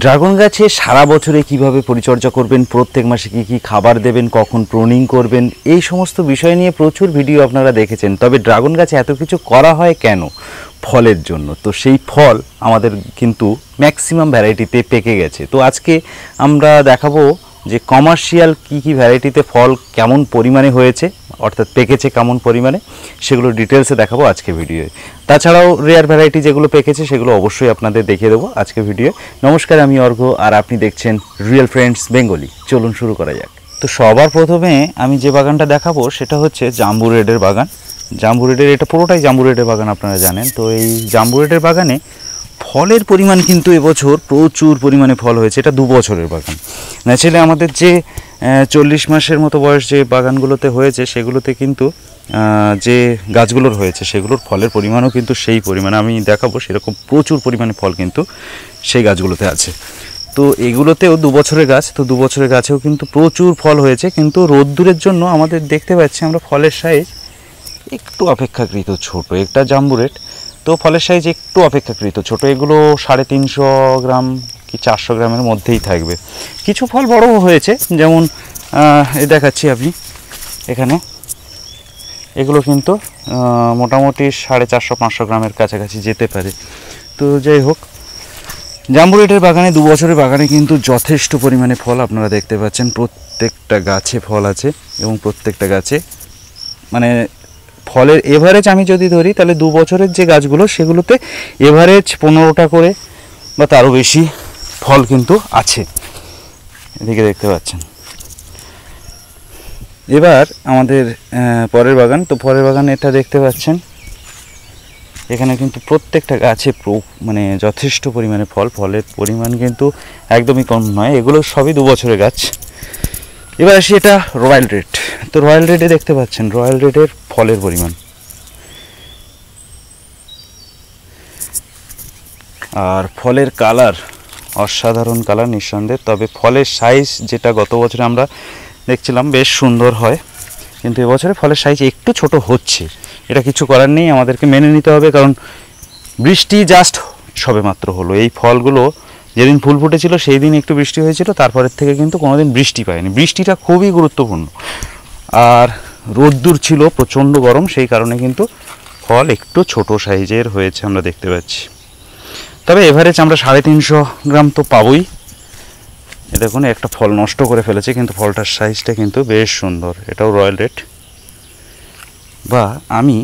dragon গাছে সারা বছরে কিভাবে পরিচর্যা করবেন প্রত্যেক মাসে কী কী খাবার দেবেন কখন প্রোনিং করবেন এই সমস্ত বিষয় নিয়ে প্রচুর ভিডিও আপনারা দেখেছেন তবে ড্রাগন গাছে এত কিছু করা হয় কেন ফলের জন্য তো সেই ফল আমাদের কিন্তু ম্যাক্সিমাম ভ্যারাইটিতে পেকে গেছে তো আজকে আমরা দেখাবো যে কমার্শিয়াল কি কি ভ্যারাইটিতে ফল কেমন পরিমাণে হয়েছে অর্থাৎ পেকেছে কেমন পরিমাণে সেগুলো ডিটেলসে দেখাবো আজকে ভিডিওয়ে তাছাড়াও রেয়ার ভ্যারাইটি যেগুলো পেকেছে সেগুলো অবশ্যই আপনাদের দেখে দেবো আজকে ভিডিও নমস্কার আমি অর্ঘ আর আপনি দেখছেন রিয়েল ফ্রেন্ডস বেঙ্গলি চলুন শুরু করা যাক তো সবার প্রথমে আমি যে বাগানটা দেখাবো সেটা হচ্ছে জাম্বু রেডের বাগান জাম্বু রেডের এটা পুরোটাই জাম্বু রেডের বাগান আপনারা জানেন তো এই জাম্বু রেডের বাগানে ফলের পরিমাণ কিন্তু এবছর প্রচুর পরিমাণে ফল হয়েছে এটা দু বছরের বাগান ন্যাচারালি আমাদের যে চল্লিশ মাসের মতো বয়স যে বাগানগুলোতে হয়েছে সেগুলোতে কিন্তু যে গাছগুলোর হয়েছে সেগুলোর ফলের পরিমাণও কিন্তু সেই পরিমাণে আমি দেখাবো সেরকম প্রচুর পরিমাণে ফল কিন্তু সেই গাছগুলোতে আছে তো এগুলোতেও দু বছরের গাছ তো দু বছরের গাছেও কিন্তু প্রচুর ফল হয়েছে কিন্তু রোদ্দুরের জন্য আমাদের দেখতে পাচ্ছি আমরা ফলের সাইজ একটু অপেক্ষাকৃত ছোট একটা জাম্বুরেট তো ফলের সাইজ একটু অপেক্ষাকৃত ছোট এগুলো সাড়ে তিনশো গ্রাম কি চারশো গ্রামের মধ্যেই থাকবে কিছু ফল বড়ও হয়েছে যেমন এ দেখাচ্ছি আপনি এখানে এগুলো কিন্তু মোটামুটি সাড়ে চারশো পাঁচশো গ্রামের কাছাকাছি যেতে পারে তো যাই হোক জাম্বুরেটের বাগানে দু বছরের বাগানে কিন্তু যথেষ্ট পরিমাণে ফল আপনারা দেখতে পাচ্ছেন প্রত্যেকটা গাছে ফল আছে এবং প্রত্যেকটা গাছে মানে ফলের এভারেজ আমি যদি ধরি তাহলে দু বছরের যে গাছগুলো সেগুলোতে এভারেজ পনেরোটা করে বা তারও বেশি ফল কিন্তু আছে এদিকে দেখতে পাচ্ছেন এবার আমাদের পরের বাগান তো পরের বাগান এটা দেখতে পাচ্ছেন এখানে কিন্তু প্রত্যেকটা গাছে মানে যথেষ্ট পরিমাণে ফল ফলের পরিমাণ কিন্তু একদমই কম নয় এগুলো সবই দু বছরের গাছ এবার আসি এটা রয়্যাল রেড তো রয়্যাল রেডে দেখতে পাচ্ছেন রয়্যাল রেডের ফলের পরিমাণ আর ফলের কালার অসাধারণ কালার নিঃসন্দেহ তবে ফলের সাইজ যেটা গত বছরে আমরা দেখছিলাম বেশ সুন্দর হয় কিন্তু এবছরে ফলের সাইজ একটু ছোট হচ্ছে এটা কিছু করার নেই আমাদেরকে মেনে নিতে হবে কারণ বৃষ্টি জাস্ট সবে মাত্র হলো এই ফলগুলো যেদিন ফুল ফুটেছিল সেই দিন একটু বৃষ্টি হয়েছিল তারপরের থেকে কিন্তু কোনোদিন বৃষ্টি পায়নি বৃষ্টিটা খুবই গুরুত্বপূর্ণ আর রোদ্দুর ছিল প্রচণ্ড গরম সেই কারণে কিন্তু ফল একটু ছোট সাইজের হয়েছে আমরা দেখতে পাচ্ছি তবে এভারেজ আমরা সাড়ে তিনশো গ্রাম তো পাবই দেখুন একটা ফল নষ্ট করে ফেলেছে কিন্তু ফলটার সাইজটা কিন্তু বেশ সুন্দর এটাও রয়্যাল রেড বা আমি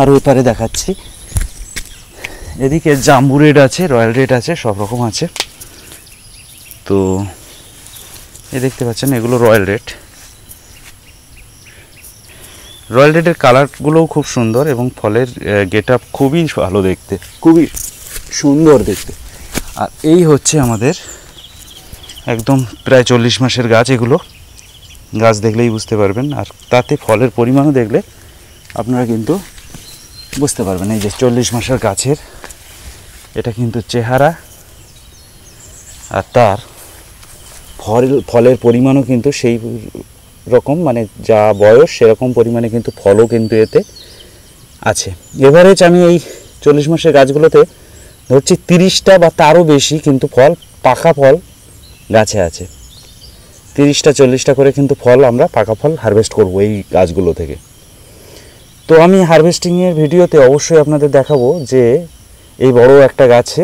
আর ওই পারে দেখাচ্ছি এদিকে জাম্বু রেড আছে রয়্যাল রেড আছে সব রকম আছে তো এ দেখতে পাচ্ছেন এগুলো রয়্যাল রেড রয়্যাল রেডের কালারগুলোও খুব সুন্দর এবং ফলের গেট আপ খুবই ভালো দেখতে খুবই সুন্দর দেখতে আর এই হচ্ছে আমাদের একদম প্রায় চল্লিশ মাসের গাছ এগুলো গাছ দেখলেই বুঝতে পারবেন আর তাতে ফলের পরিমাণও দেখলে আপনারা কিন্তু বুঝতে পারবেন এই যে চল্লিশ মাসের গাছের এটা কিন্তু চেহারা আর তার ফল ফলের পরিমাণও কিন্তু সেই রকম মানে যা বয়স সেরকম পরিমাণে কিন্তু ফলও কিন্তু এতে আছে এভারেজ আমি এই চল্লিশ মাসের গাছগুলোতে ধরছি তিরিশটা বা তারও বেশি কিন্তু ফল পাকা ফল গাছে আছে তিরিশটা চল্লিশটা করে কিন্তু ফল আমরা পাকা ফল হারভেস্ট করব এই গাছগুলো থেকে তো আমি হারভেস্টিংয়ের ভিডিওতে অবশ্যই আপনাদের দেখাবো যে এই বড় একটা গাছে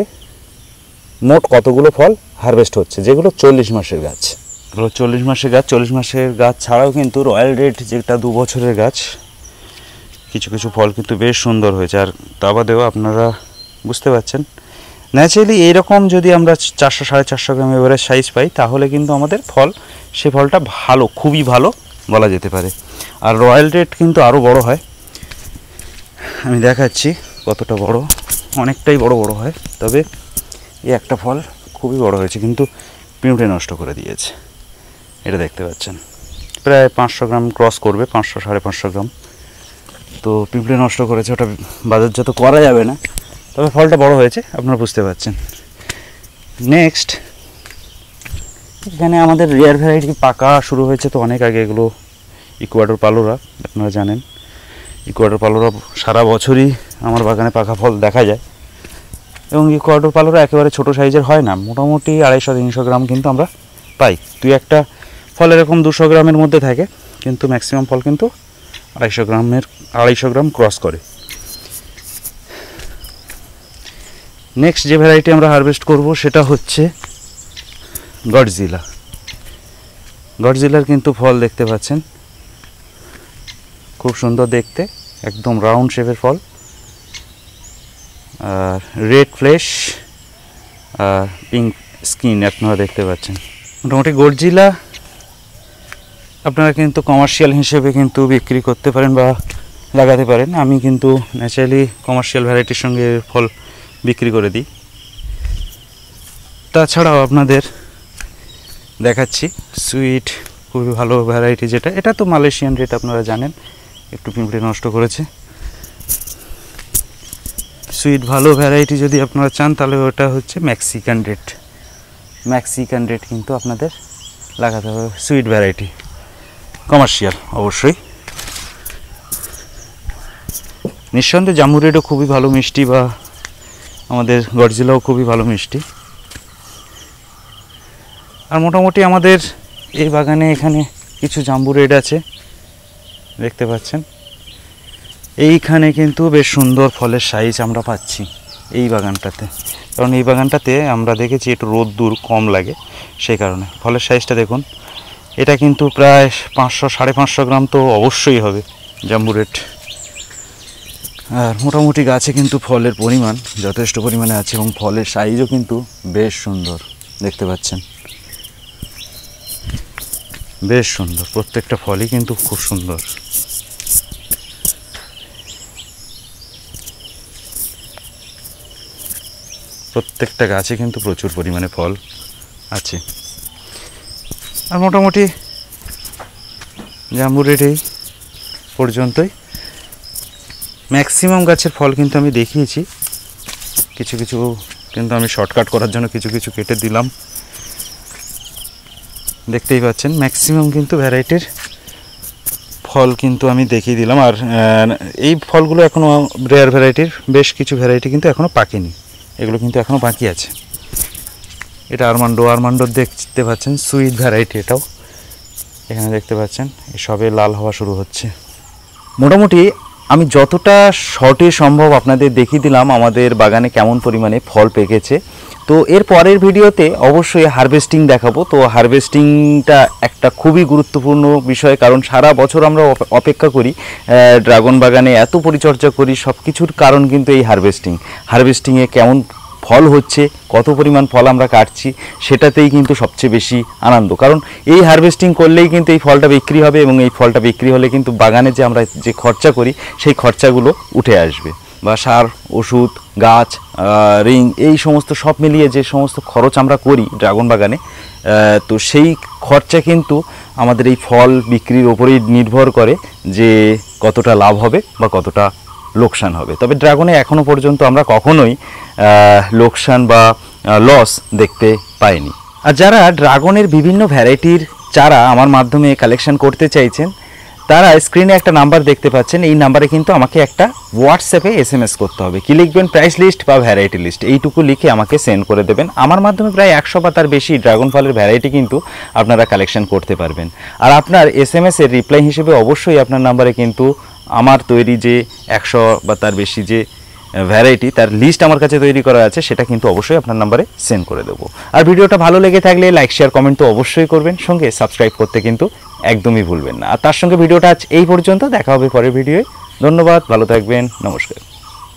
মোট কতগুলো ফল হারভেস্ট হচ্ছে যেগুলো চল্লিশ মাসের গাছ হলো চল্লিশ মাসের গাছ চল্লিশ মাসের গাছ ছাড়াও কিন্তু রয়্যাল রেড যেটা দু বছরের গাছ কিছু কিছু ফল কিন্তু বেশ সুন্দর হয়েছে আর তা বাদেও আপনারা বুঝতে পারছেন ন্যাচারালি এইরকম যদি আমরা চারশো সাড়ে চারশো গ্রাম এবারের সাইজ পাই তাহলে কিন্তু আমাদের ফল সে ফলটা ভালো খুবই ভালো বলা যেতে পারে আর রয়্যাল রেড কিন্তু আরও বড় হয় আমি দেখাচ্ছি কতটা বড় অনেকটাই বড় বড় হয় তবে এই একটা ফল খুবই বড় হয়েছে কিন্তু পিঁপড়ে নষ্ট করে দিয়েছে এটা দেখতে পাচ্ছেন প্রায় পাঁচশো গ্রাম ক্রস করবে পাঁচশো সাড়ে পাঁচশো গ্রাম তো পিঁপড়ে নষ্ট করেছে ওটা বাজারজাত করা যাবে না তবে ফলটা বড় হয়েছে আপনারা বুঝতে পারছেন নেক্সট এখানে আমাদের রেয়ার ভ্যারাইটি পাকা শুরু হয়েছে তো অনেক আগে এগুলো ইকুয়াডোর পালোরা আপনারা জানেন ইকুয়াডোর পালোরা সারা বছরই আমার বাগানে পাকা ফল দেখা যায় এবং ইকুয়াডোর পালোরা একেবারে ছোট সাইজের হয় না মোটামুটি আড়াইশো তিনশো গ্রাম কিন্তু আমরা পাই তুই একটা ফল এরকম দুশো গ্রামের মধ্যে থাকে কিন্তু ম্যাক্সিমাম ফল কিন্তু আড়াইশো গ্রামের আড়াইশো গ্রাম ক্রস করে নেক্সট যে ভ্যারাইটি আমরা হারভেস্ট করব সেটা হচ্ছে গডজিলা গডজিলার কিন্তু ফল দেখতে পাচ্ছেন খুব সুন্দর দেখতে একদম রাউন্ড শেপের ফল আর রেড ফ্লেশ আর পিঙ্ক স্কিন আপনারা দেখতে পাচ্ছেন মোটামুটি গডজিলা আপনারা কিন্তু কমার্শিয়াল হিসেবে কিন্তু বিক্রি করতে পারেন বা লাগাতে পারেন আমি কিন্তু ন্যাচারালি কমার্শিয়াল ভ্যারাইটির সঙ্গে ফল বিক্রি করে দিই তাছাড়াও আপনাদের দেখাচ্ছি সুইট খুবই ভালো ভ্যারাইটি যেটা এটা তো মালয়েশিয়ান রেট আপনারা জানেন একটু পিঁপড়ে নষ্ট করেছে সুইট ভালো ভ্যারাইটি যদি আপনারা চান তাহলে ওটা হচ্ছে ম্যাক্সিকান রেট ম্যাক্সিকান রেট কিন্তু আপনাদের লাগাতে হবে সুইট ভ্যারাইটি কমার্শিয়াল অবশ্যই নিঃসন্দেহে জামুরিটাও খুবই ভালো মিষ্টি বা আমাদের গরজিলাও খুবই ভালো মিষ্টি আর মোটামুটি আমাদের এই বাগানে এখানে কিছু জাম্বু রেড আছে দেখতে পাচ্ছেন এইখানে কিন্তু বেশ সুন্দর ফলের সাইজ আমরা পাচ্ছি এই বাগানটাতে কারণ এই বাগানটাতে আমরা দেখেছি একটু রোদ্দুর কম লাগে সেই কারণে ফলের সাইজটা দেখুন এটা কিন্তু প্রায় পাঁচশো সাড়ে পাঁচশো গ্রাম তো অবশ্যই হবে জাম্বু রেট আর মোটামুটি গাছে কিন্তু ফলের পরিমাণ যথেষ্ট পরিমাণে আছে এবং ফলের সাইজও কিন্তু বেশ সুন্দর দেখতে পাচ্ছেন বেশ সুন্দর প্রত্যেকটা ফলই কিন্তু খুব সুন্দর প্রত্যেকটা গাছে কিন্তু প্রচুর পরিমাণে ফল আছে আর মোটামুটি জাম্বুরের এই পর্যন্তই ম্যাক্সিমাম গাছের ফল কিন্তু আমি দেখিয়েছি কিছু কিছু কিন্তু আমি শর্টকাট করার জন্য কিছু কিছু কেটে দিলাম দেখতেই পাচ্ছেন ম্যাক্সিমাম কিন্তু ভ্যারাইটির ফল কিন্তু আমি দেখিয়ে দিলাম আর এই ফলগুলো এখনও রেয়ার ভ্যারাইটির বেশ কিছু ভ্যারাইটি কিন্তু এখনও পাকেনি এগুলো কিন্তু এখনও বাকি আছে এটা আরমান্ডো আরমান্ডো দেখতে পাচ্ছেন সুইট ভ্যারাইটি এটাও এখানে দেখতে পাচ্ছেন সবে লাল হওয়া শুরু হচ্ছে মোটামুটি আমি যতটা শর্টে সম্ভব আপনাদের দেখিয়ে দিলাম আমাদের বাগানে কেমন পরিমাণে ফল পেকেছে তো এর পরের ভিডিওতে অবশ্যই হারভেস্টিং দেখাবো তো হারভেস্টিংটা একটা খুবই গুরুত্বপূর্ণ বিষয় কারণ সারা বছর আমরা অপেক্ষা করি ড্রাগন বাগানে এত পরিচর্যা করি সব কিছুর কারণ কিন্তু এই হারভেস্টিং হারভেস্টিংয়ে কেমন ফল হচ্ছে কত পরিমাণ ফল আমরা কাটছি সেটাতেই কিন্তু সবচেয়ে বেশি আনন্দ কারণ এই হারভেস্টিং করলেই কিন্তু এই ফলটা বিক্রি হবে এবং এই ফলটা বিক্রি হলে কিন্তু বাগানে যে আমরা যে খরচা করি সেই খরচাগুলো উঠে আসবে বা সার ওষুধ গাছ রিং এই সমস্ত সব মিলিয়ে যে সমস্ত খরচ আমরা করি ড্রাগন বাগানে তো সেই খরচা কিন্তু আমাদের এই ফল বিক্রির ওপরেই নির্ভর করে যে কতটা লাভ হবে বা কতটা লোকসান হবে তবে ড্রাগনে এখনও পর্যন্ত আমরা কখনোই লোকসান বা লস দেখতে পাইনি আর যারা ড্রাগনের বিভিন্ন ভ্যারাইটির চারা আমার মাধ্যমে কালেকশন করতে চাইছেন তারা স্ক্রিনে একটা নাম্বার দেখতে পাচ্ছেন এই নাম্বারে কিন্তু আমাকে একটা হোয়াটসঅ্যাপে এস এম এস করতে হবে কী লিখবেন প্রাইস লিস্ট বা ভ্যারাইটি লিস্ট এইটুকু লিখে আমাকে সেন্ড করে দেবেন আমার মাধ্যমে প্রায় একশো বা তার বেশি ড্রাগন ফলের ভ্যারাইটি কিন্তু আপনারা কালেকশন করতে পারবেন আর আপনার এস এম এসের রিপ্লাই হিসেবে অবশ্যই আপনার নাম্বারে কিন্তু আমার তৈরি যে একশো বা তার বেশি যে ভ্যারাইটি তার লিস্ট আমার কাছে তৈরি করা আছে সেটা কিন্তু অবশ্যই আপনার নাম্বারে সেন্ড করে দেবো আর ভিডিওটা ভালো লেগে থাকলে লাইক শেয়ার কমেন্ট তো অবশ্যই করবেন সঙ্গে সাবস্ক্রাইব করতে কিন্তু একদমই ভুলবেন না আর তার সঙ্গে ভিডিওটা আজ এই পর্যন্ত দেখা হবে পরের ভিডিওয়ে ধন্যবাদ ভালো থাকবেন নমস্কার